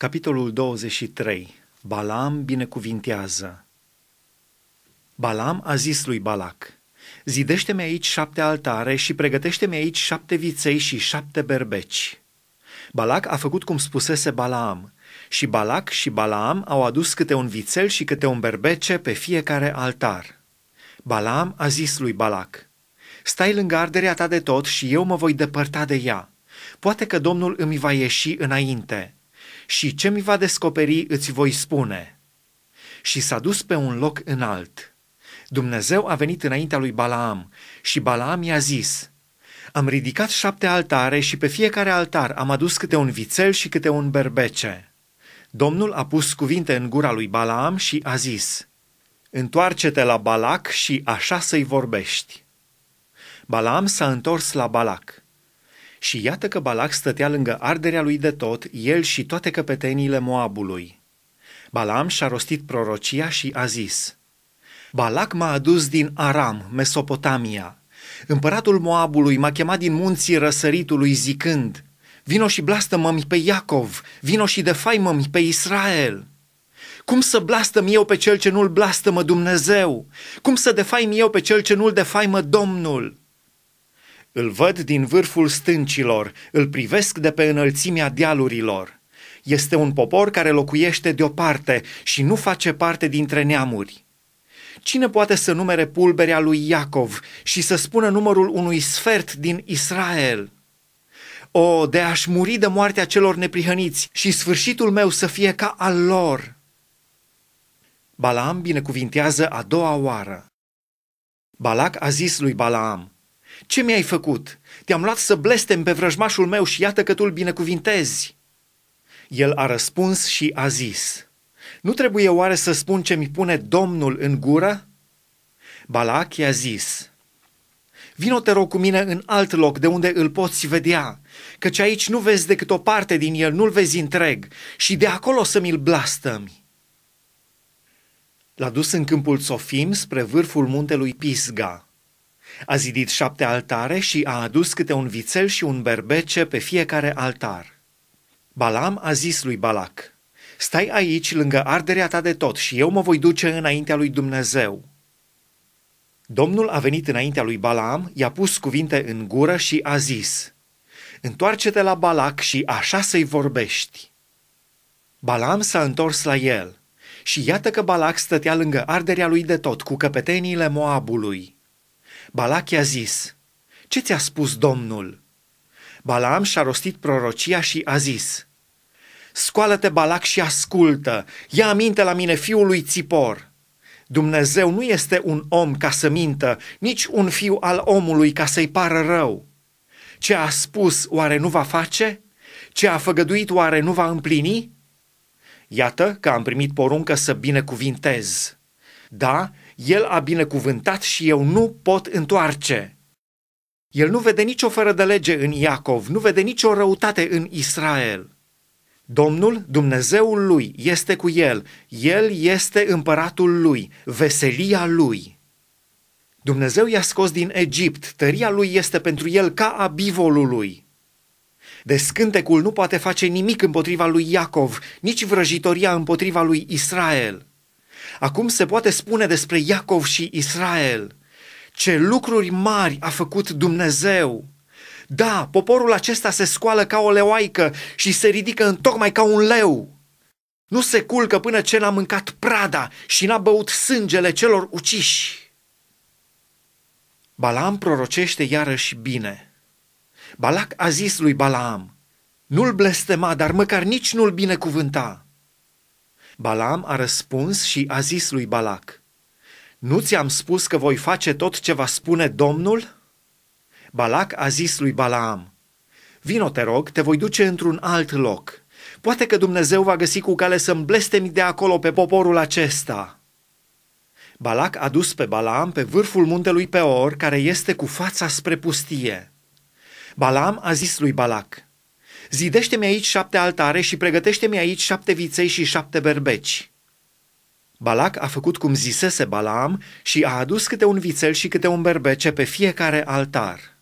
Capitolul 23. Balam binecuvintează. Balam a zis lui Balac, Zidește-mi aici șapte altare și pregătește-mi aici șapte viței și șapte berbeci. Balac a făcut cum spusese Balaam, și Balac și Balaam au adus câte un vițel și câte un berbece pe fiecare altar. Balaam a zis lui Balac, Stai lângă arderea ta de tot și eu mă voi depărta de ea. Poate că Domnul îmi va ieși înainte.” și ce mi va descoperi îți voi spune. Și s-a dus pe un loc înalt. Dumnezeu a venit înaintea lui Balaam și Balaam i-a zis, Am ridicat șapte altare și pe fiecare altar am adus câte un vițel și câte un berbece. Domnul a pus cuvinte în gura lui Balaam și a zis, Întoarce-te la Balac și așa să-i vorbești. Balaam s-a întors la Balac. Și iată că Balac stătea lângă arderea lui de tot, el și toate căpeteniile Moabului. Balam și-a rostit prorocia și a zis, Balac m-a adus din Aram, Mesopotamia. Împăratul Moabului m-a chemat din munții răsăritului zicând, Vino și blastă mă pe Iacov, vino și defaimă-mi pe Israel. Cum să blastăm eu pe cel ce nu-l mă Dumnezeu? Cum să defaim eu pe cel ce nu-l defaimă Domnul?' Îl văd din vârful stâncilor, îl privesc de pe înălțimea dealurilor. Este un popor care locuiește deoparte și nu face parte dintre neamuri. Cine poate să numere pulberea lui Iacov și să spună numărul unui sfert din Israel? O, de aș muri de moartea celor neprihăniți și sfârșitul meu să fie ca al lor! Balaam binecuvintează a doua oară. Balac a zis lui Balaam, ce mi-ai făcut? Te-am luat să blestem pe vrăjmașul meu și iată că tu îl binecuvintezi. El a răspuns și a zis, Nu trebuie oare să spun ce mi pune Domnul în gură? Balac i-a zis, Vino te rog cu mine în alt loc de unde îl poți vedea, căci aici nu vezi decât o parte din el, nu-l vezi întreg și de acolo să mi-l blastămi. L-a dus în câmpul Sofim spre vârful muntelui Pisga, a zidit șapte altare și a adus câte un vițel și un berbece pe fiecare altar. Balam a zis lui Balac, stai aici lângă arderea ta de tot și eu mă voi duce înaintea lui Dumnezeu. Domnul a venit înaintea lui Balaam, i-a pus cuvinte în gură și a zis, Întoarce-te la Balac și așa să-i vorbești. Balaam s-a întors la el și iată că Balac stătea lângă arderea lui de tot cu căpeteniile Moabului. Balac i-a zis, Ce ți-a spus Domnul? Balaam și-a rostit prorocia și a zis, Scoală-te, Balac, și ascultă, ia aminte la mine fiul lui Țipor. Dumnezeu nu este un om ca să mintă, nici un fiu al omului ca să-i pară rău. Ce a spus oare nu va face? Ce a făgăduit oare nu va împlini? Iată că am primit poruncă să binecuvintez. Da, el a binecuvântat și eu nu pot întoarce. El nu vede nicio fără de lege în Iacov, nu vede nicio răutate în Israel. Domnul, Dumnezeul lui, este cu el, el este împăratul lui, veselia lui. Dumnezeu i-a scos din Egipt, tăria lui este pentru el ca a bivolului. Descântecul nu poate face nimic împotriva lui Iacov, nici vrăjitoria împotriva lui Israel. Acum se poate spune despre Iacov și Israel. Ce lucruri mari a făcut Dumnezeu! Da, poporul acesta se scoală ca o leoaică și se ridică în tocmai ca un leu. Nu se culcă până ce n-a mâncat prada și n-a băut sângele celor uciși. Balaam prorocește iarăși bine. Balac a zis lui Balaam, nu-l blestema, dar măcar nici nu-l binecuvânta. Balam a răspuns și a zis lui Balac, Nu ți-am spus că voi face tot ce va spune Domnul? Balac a zis lui Balaam, Vino, te rog, te voi duce într-un alt loc. Poate că Dumnezeu va găsi cu cale să-mi blestemi de acolo pe poporul acesta.” Balac a dus pe Balaam pe vârful muntelui Peor, care este cu fața spre pustie. Balaam a zis lui Balac, Zidește-mi aici șapte altare și pregătește-mi aici șapte viței și șapte berbeci. Balac a făcut cum zisese Balaam și a adus câte un vițel și câte un berbece pe fiecare altar.